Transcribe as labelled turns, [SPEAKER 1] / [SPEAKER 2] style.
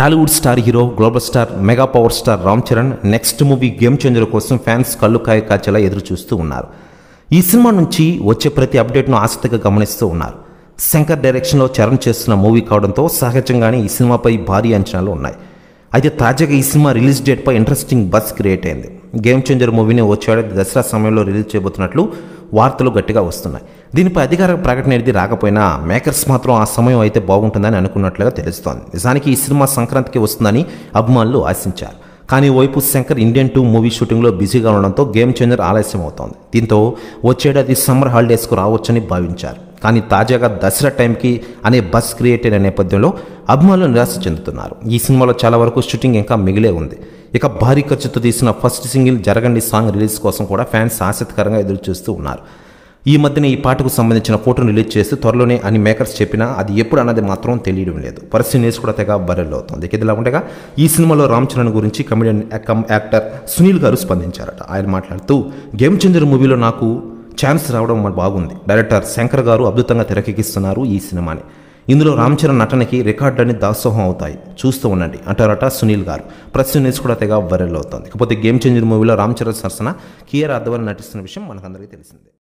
[SPEAKER 1] Tollywood star hero global star mega power star Ram Charan next movie game changer కోసం fans కళ్ళు కాయ కాచేలా ఎదురు చూస్తూ ఉన్నారు ఈ సినిమా నుంచి వచ్చే ప్రతి అప్డేట్ను ఆసక్తిగా గమనిస్తూ ఉన్నారు శంకర్ డైరెక్షన్లో చరణ్ చేస్తున్న మూవీ కావడంతో సహజంగానే ఈ సినిమాపై భారీ అంచనాలు ఉన్నాయి అయితే తాజాగా ఈ సినిమా రిలీజ్ డేట్పై ఇంట్రెస్టింగ్ బస్ క్రియేట్ అయింది గేమ్ చేంజర్ మూవీని వచ్చేడాది దసరా సమయంలో రిలీజ్ చేయబోతున్నట్లు వార్తలు గట్టిగా వస్తున్నాయి దీనిపై అధికార ప్రకటన అనేది రాకపోయినా మేకర్స్ మాత్రం ఆ సమయం అయితే బాగుంటుందని అనుకున్నట్లుగా తెలుస్తోంది నిజానికి ఈ సినిమా సంక్రాంతికి వస్తుందని అభిమానులు ఆశించారు కానీ వైపు శంకర్ ఇండియన్ టూ మూవీ షూటింగ్లో బిజీగా ఉండడంతో గేమ్ చేంజర్ ఆలస్యం అవుతోంది దీంతో వచ్చేటది సమ్మర్ హాలిడేస్కు రావచ్చని భావించారు కానీ తాజాగా దసరా టైంకి అనే బస్ క్రియేట్ అయిన నేపథ్యంలో అభిమానులు నిరాశ చెందుతున్నారు ఈ సినిమాలో చాలా వరకు షూటింగ్ ఇంకా మిగిలే ఉంది ఇక భారీ ఖర్చుతో తీసిన first single Jaragandi song release కోసం కూడా ఫ్యాన్స్ ఆసక్తికరంగా ఎదురు చూస్తూ ఉన్నారు ఈ మధ్యన ఈ పాటకు సంబంధించిన ఫోటోను రిలీజ్ చేస్తే త్వరలోనే అని మేకర్స్ చెప్పినా అది ఎప్పుడు అన్నది మాత్రం తెలియడం లేదు పరిస్థితి న్యూస్ కూడా తెగ బరెల్ అవుతుంది ఇదిలా ఉండగా ఈ సినిమాలో రామ్ చరణ్ గురించి కమెడియన్ యాక్టర్ సునీల్ గారు స్పందించారట ఆయన మాట్లాడుతూ గేమ్ చేంజర్ మూవీలో నాకు ఛాన్స్ రావడం బాగుంది డైరెక్టర్ శంకర్ గారు అద్భుతంగా తెరకెక్కిస్తున్నారు ఈ సినిమాని ఇందులో రామ్ చరణ్ నటనకి రికార్డులన్నీ దాసోహం అవుతాయి చూస్తూ ఉండండి అంటారట సునీల్ గారు ప్రస్తుతం న్యూస్ కూడా తెగ వైరల్ అవుతుంది ఇకపోతే గేమ్ చేంజర్ మూవీలో రామ్ చరణ్ సరసన కియర్ అద్వాన్ నటిస్తున్న విషయం మనకందరికీ తెలిసిందే